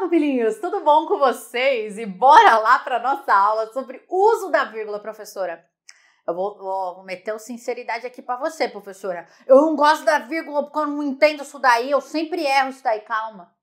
pupilinhos! Tudo bom com vocês? E bora lá para nossa aula sobre uso da vírgula, professora. Eu vou, vou, meter o sinceridade aqui para você, professora. Eu não gosto da vírgula porque eu não entendo isso daí, eu sempre erro isso daí, calma.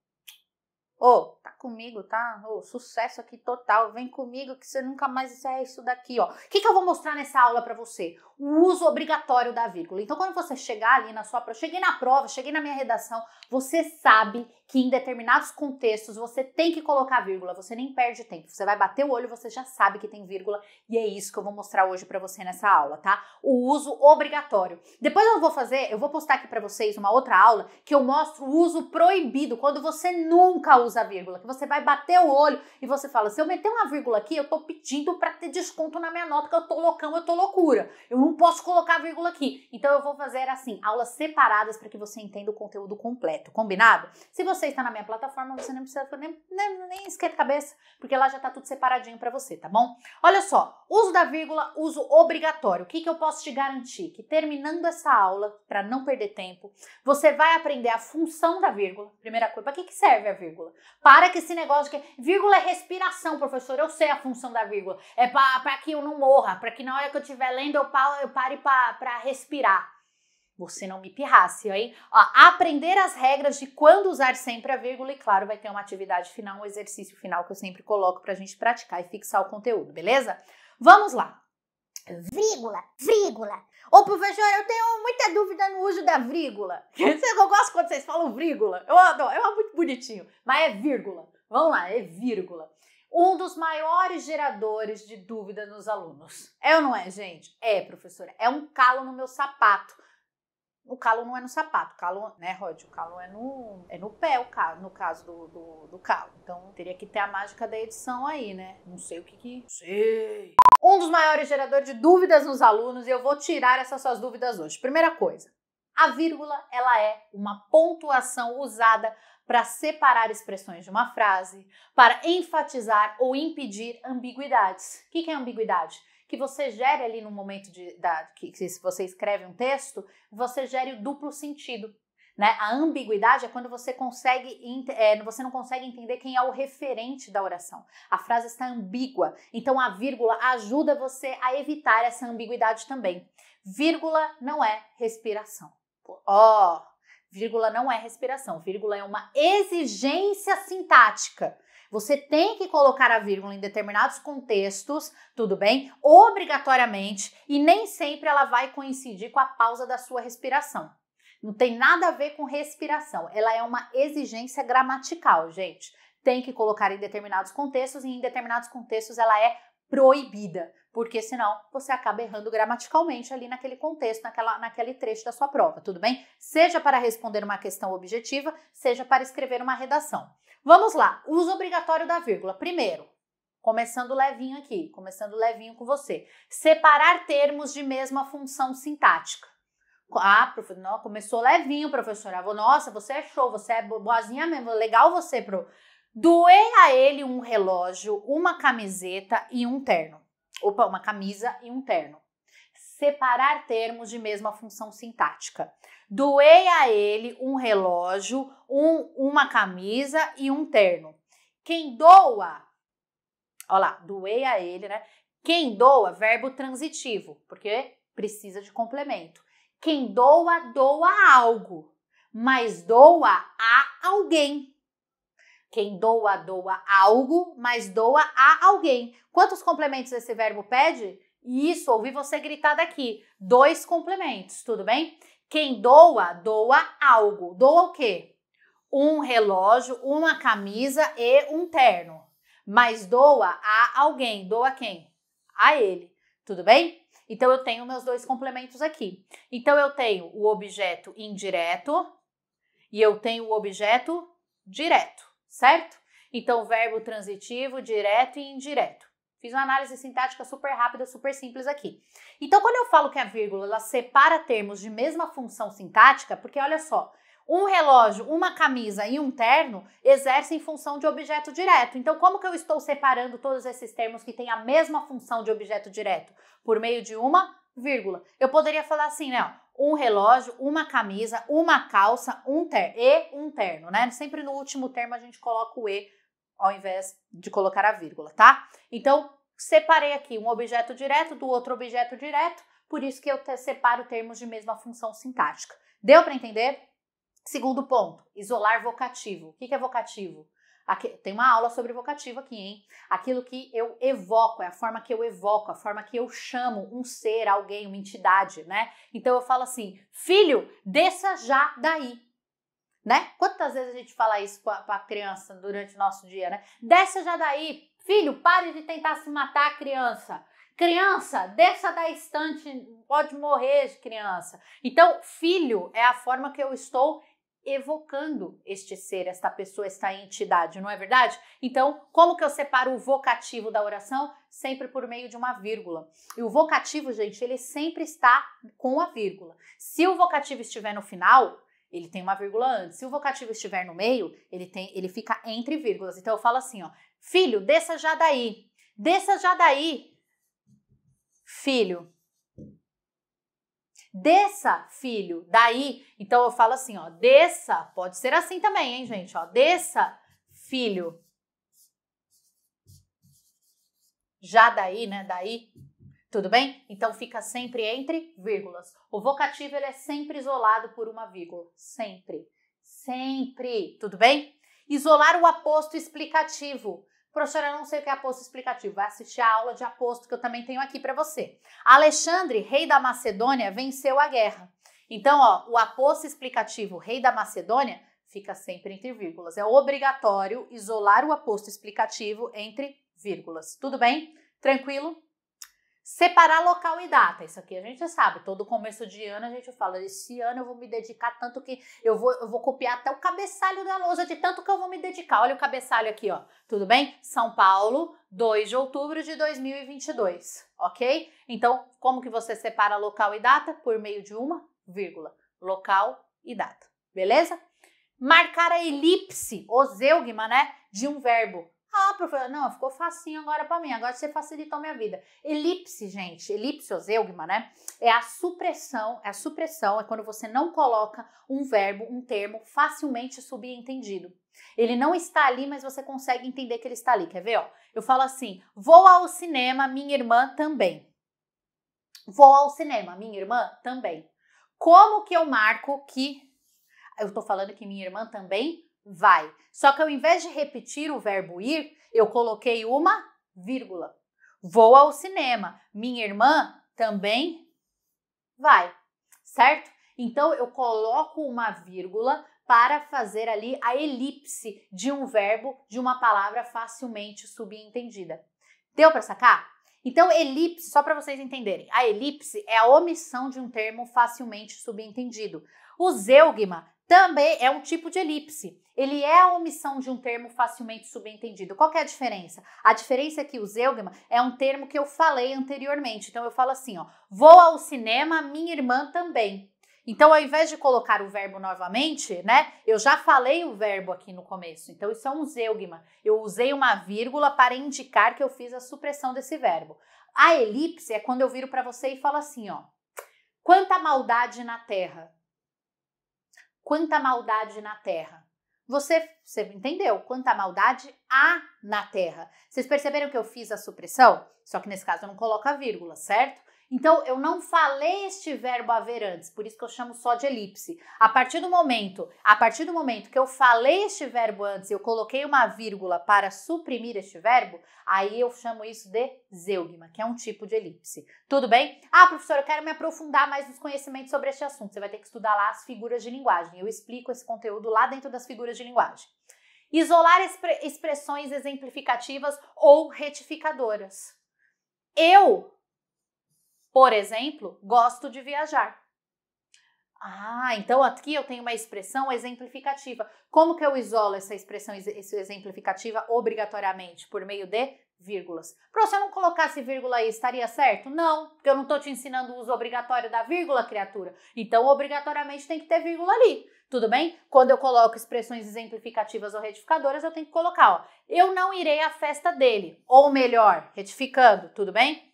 Ô, oh, tá comigo, tá? Ô, oh, sucesso aqui total. Vem comigo que você nunca mais encerra isso daqui, ó. O que, que eu vou mostrar nessa aula para você? O uso obrigatório da vírgula. Então, quando você chegar ali na sua prova, cheguei na prova, cheguei na minha redação, você sabe que em determinados contextos você tem que colocar vírgula, você nem perde tempo. Você vai bater o olho, você já sabe que tem vírgula, e é isso que eu vou mostrar hoje para você nessa aula, tá? O uso obrigatório. Depois eu vou fazer, eu vou postar aqui para vocês uma outra aula que eu mostro o uso proibido, quando você nunca usa usa vírgula, que você vai bater o olho e você fala: se eu meter uma vírgula aqui, eu tô pedindo para ter desconto na minha nota, que eu tô loucão, eu tô loucura. Eu não posso colocar vírgula aqui. Então eu vou fazer assim, aulas separadas para que você entenda o conteúdo completo, combinado? Se você está na minha plataforma, você não precisa nem, nem, nem esquenta a cabeça, porque lá já tá tudo separadinho para você, tá bom? Olha só, uso da vírgula, uso obrigatório. O que, que eu posso te garantir? Que terminando essa aula, para não perder tempo, você vai aprender a função da vírgula. Primeira coisa, para que, que serve a vírgula? Para que esse negócio que. Vírgula é respiração, professor. Eu sei a função da vírgula. É para que eu não morra, para que na hora que eu estiver lendo eu, eu pare para respirar. Você não me pirrasse, hein? Ó, aprender as regras de quando usar sempre a vírgula e, claro, vai ter uma atividade final, um exercício final que eu sempre coloco para a gente praticar e fixar o conteúdo, beleza? Vamos lá! vírgula, vírgula. Ô, professor, eu tenho muita dúvida no uso da vírgula. Eu gosto quando vocês falam vírgula. Eu adoro, é muito bonitinho. Mas é vírgula. Vamos lá, é vírgula. Um dos maiores geradores de dúvida nos alunos. É ou não é, gente? É, professora. É um calo no meu sapato. O calo não é no sapato, o calo, né, Rod? O calo é no, é no pé, o calo, no caso do, do, do calo. Então teria que ter a mágica da edição aí, né? Não sei o que que. Sei! um dos maiores geradores de dúvidas nos alunos e eu vou tirar essas suas dúvidas hoje. Primeira coisa, a vírgula ela é uma pontuação usada para separar expressões de uma frase, para enfatizar ou impedir ambiguidades. O que é ambiguidade? Que você gere ali no momento de, da, que, se você escreve um texto, você gere o duplo sentido. Né? A ambiguidade é quando você consegue é, você não consegue entender quem é o referente da oração. A frase está ambígua, então a vírgula ajuda você a evitar essa ambiguidade também. Vírgula não é respiração. Ó, oh, vírgula não é respiração, vírgula é uma exigência sintática. Você tem que colocar a vírgula em determinados contextos, tudo bem? Obrigatoriamente, e nem sempre ela vai coincidir com a pausa da sua respiração. Não tem nada a ver com respiração. Ela é uma exigência gramatical, gente. Tem que colocar em determinados contextos e em determinados contextos ela é proibida, porque senão você acaba errando gramaticalmente ali naquele contexto, naquela, naquele trecho da sua prova, tudo bem? Seja para responder uma questão objetiva, seja para escrever uma redação. Vamos lá, uso obrigatório da vírgula. Primeiro, começando levinho aqui, começando levinho com você. Separar termos de mesma função sintática. Ah, prof... não, começou levinho, professora. Vou, nossa, você é show, você é boazinha mesmo, legal você, pro. Doei a ele um relógio, uma camiseta e um terno. Opa, uma camisa e um terno. Separar termos de mesma função sintática. Doei a ele um relógio, um, uma camisa e um terno. Quem doa, olha lá, doei a ele, né? Quem doa, verbo transitivo, porque precisa de complemento. Quem doa, doa algo, mas doa a alguém. Quem doa, doa algo, mas doa a alguém. Quantos complementos esse verbo pede? Isso, ouvi você gritar daqui. Dois complementos, tudo bem? Quem doa, doa algo. Doa o quê? Um relógio, uma camisa e um terno. Mas doa a alguém. Doa quem? A ele. Tudo bem? Então eu tenho meus dois complementos aqui. Então eu tenho o objeto indireto e eu tenho o objeto direto, certo? Então verbo transitivo, direto e indireto. Fiz uma análise sintática super rápida, super simples aqui. Então quando eu falo que a vírgula ela separa termos de mesma função sintática, porque olha só, um relógio, uma camisa e um terno exercem função de objeto direto. Então, como que eu estou separando todos esses termos que têm a mesma função de objeto direto? Por meio de uma vírgula. Eu poderia falar assim, né? um relógio, uma camisa, uma calça, um terno e um terno, né? Sempre no último termo a gente coloca o e ao invés de colocar a vírgula, tá? Então, separei aqui um objeto direto do outro objeto direto, por isso que eu separo termos de mesma função sintática. Deu para entender? Segundo ponto, isolar vocativo. O que é vocativo? Aqui, tem uma aula sobre vocativo aqui, hein? Aquilo que eu evoco, é a forma que eu evoco, a forma que eu chamo um ser, alguém, uma entidade, né? Então eu falo assim, filho, desça já daí. Né? Quantas vezes a gente fala isso para a criança durante o nosso dia, né? Desça já daí, filho, pare de tentar se matar, criança. Criança, desça da estante, pode morrer, criança. Então, filho é a forma que eu estou evocando este ser, esta pessoa, esta entidade, não é verdade? Então, como que eu separo o vocativo da oração? Sempre por meio de uma vírgula. E o vocativo, gente, ele sempre está com a vírgula. Se o vocativo estiver no final, ele tem uma vírgula antes. Se o vocativo estiver no meio, ele tem, ele fica entre vírgulas. Então eu falo assim, ó: "Filho, desça já daí. Desça já daí. Filho, Desça, filho. Daí, então eu falo assim, ó, desça. Pode ser assim também, hein, gente? Ó, desça, filho. Já daí, né? Daí. Tudo bem? Então fica sempre entre vírgulas. O vocativo ele é sempre isolado por uma vírgula, sempre. Sempre, tudo bem? Isolar o aposto explicativo. Professora, eu não sei o que é aposto explicativo. Vai assistir a aula de aposto que eu também tenho aqui para você. Alexandre, rei da Macedônia, venceu a guerra. Então, ó, o aposto explicativo rei da Macedônia fica sempre entre vírgulas. É obrigatório isolar o aposto explicativo entre vírgulas. Tudo bem? Tranquilo? Separar local e data. Isso aqui a gente sabe. Todo começo de ano a gente fala: esse ano eu vou me dedicar tanto que eu vou, eu vou copiar até o cabeçalho da lousa de tanto que eu vou me dedicar. Olha o cabeçalho aqui, ó. Tudo bem? São Paulo, 2 de outubro de 2022, ok? Então, como que você separa local e data? Por meio de uma vírgula. Local e data, beleza? Marcar a elipse, o zeugma, né? De um verbo ah, professor, não, ficou facinho agora para mim, agora você facilitou minha vida. Elipse, gente, elipse ou zeugma, né? É a supressão, é a supressão, é quando você não coloca um verbo, um termo facilmente subentendido. Ele não está ali, mas você consegue entender que ele está ali. Quer ver, ó? Eu falo assim: "Vou ao cinema, minha irmã também". Vou ao cinema, minha irmã também. Como que eu marco que eu estou falando que minha irmã também vai. Só que ao invés de repetir o verbo ir, eu coloquei uma vírgula. Vou ao cinema. Minha irmã também vai, certo? Então eu coloco uma vírgula para fazer ali a elipse de um verbo, de uma palavra facilmente subentendida. Deu para sacar? Então, elipse, só para vocês entenderem, a elipse é a omissão de um termo facilmente subentendido. O zeugma também é um tipo de elipse. Ele é a omissão de um termo facilmente subentendido. Qual é a diferença? A diferença é que o zeugma é um termo que eu falei anteriormente. Então eu falo assim, ó, vou ao cinema, minha irmã também. Então, ao invés de colocar o verbo novamente, né? Eu já falei o verbo aqui no começo. Então, isso é um zeugma. Eu usei uma vírgula para indicar que eu fiz a supressão desse verbo. A elipse é quando eu viro para você e falo assim, ó: Quanta maldade na terra quanta maldade na terra. Você, você entendeu quanta maldade há na terra. Vocês perceberam que eu fiz a supressão? Só que nesse caso não coloca vírgula, certo? Então, eu não falei este verbo haver antes, por isso que eu chamo só de elipse. A partir do momento, a partir do momento que eu falei este verbo antes, eu coloquei uma vírgula para suprimir este verbo, aí eu chamo isso de zeugma, que é um tipo de elipse. Tudo bem? Ah, professor, eu quero me aprofundar mais nos conhecimentos sobre este assunto. Você vai ter que estudar lá as figuras de linguagem. Eu explico esse conteúdo lá dentro das figuras de linguagem. Isolar expre expressões exemplificativas ou retificadoras. Eu por exemplo, gosto de viajar. Ah, então aqui eu tenho uma expressão exemplificativa. Como que eu isolo essa expressão exemplificativa obrigatoriamente? Por meio de vírgulas. Pro, se eu não colocasse vírgula aí, estaria certo? Não, porque eu não estou te ensinando o uso obrigatório da vírgula, criatura. Então, obrigatoriamente tem que ter vírgula ali. Tudo bem? Quando eu coloco expressões exemplificativas ou retificadoras, eu tenho que colocar, ó, eu não irei à festa dele. Ou melhor, retificando, tudo bem?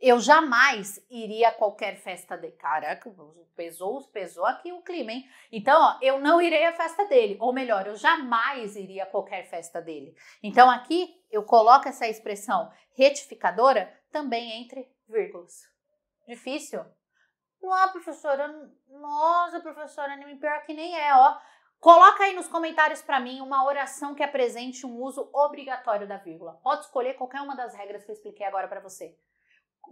Eu jamais iria a qualquer festa de Caraca, pesou, pesou aqui o clima, hein? Então, ó, eu não irei à festa dele. Ou melhor, eu jamais iria a qualquer festa dele. Então, aqui eu coloco essa expressão retificadora também entre vírgulas. Difícil? Ah, professora, nossa, professora, nem pior que nem é, ó. Coloca aí nos comentários para mim uma oração que apresente um uso obrigatório da vírgula. Pode escolher qualquer uma das regras que eu expliquei agora para você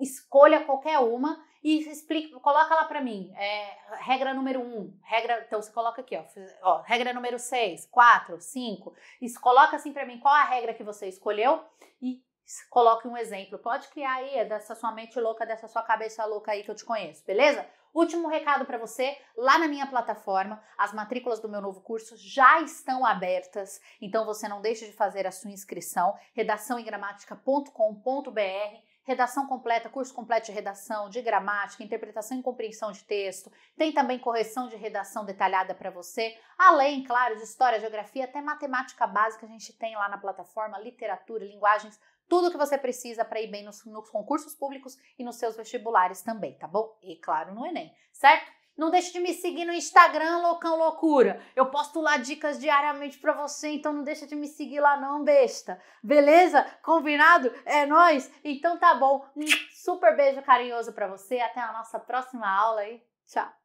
escolha qualquer uma e explica, coloca lá para mim, é, regra número um, regra, então você coloca aqui, ó, ó regra número seis, quatro, cinco, isso, coloca assim para mim qual a regra que você escolheu e coloque um exemplo. Pode criar aí é dessa sua mente louca, dessa sua cabeça louca aí que eu te conheço, beleza? Último recado para você, lá na minha plataforma, as matrículas do meu novo curso já estão abertas, então você não deixe de fazer a sua inscrição, redaçãoegramática.com.br redação completa, curso completo de redação, de gramática, interpretação e compreensão de texto. Tem também correção de redação detalhada para você, além, claro, de história, geografia, até matemática básica a gente tem lá na plataforma, literatura, linguagens, tudo o que você precisa para ir bem nos, nos concursos públicos e nos seus vestibulares também, tá bom? E claro, no Enem, certo? Não deixe de me seguir no Instagram, Loucão Loucura. Eu posto lá dicas diariamente para você, então não deixa de me seguir lá não, besta. Beleza? Combinado? É nós. Então tá bom. Um super beijo carinhoso para você. Até a nossa próxima aula aí. Tchau.